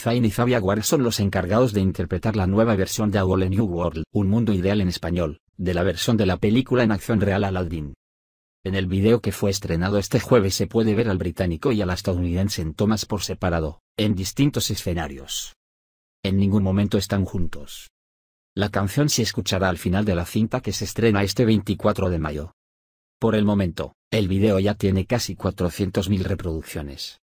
Zayn y Zabia Ware son los encargados de interpretar la nueva versión de A Wall New World, un mundo ideal en español, de la versión de la película en acción real Aladdin. En el video que fue estrenado este jueves se puede ver al británico y al estadounidense en tomas por separado, en distintos escenarios. En ningún momento están juntos. La canción se escuchará al final de la cinta que se estrena este 24 de mayo. Por el momento, el video ya tiene casi 400.000 reproducciones.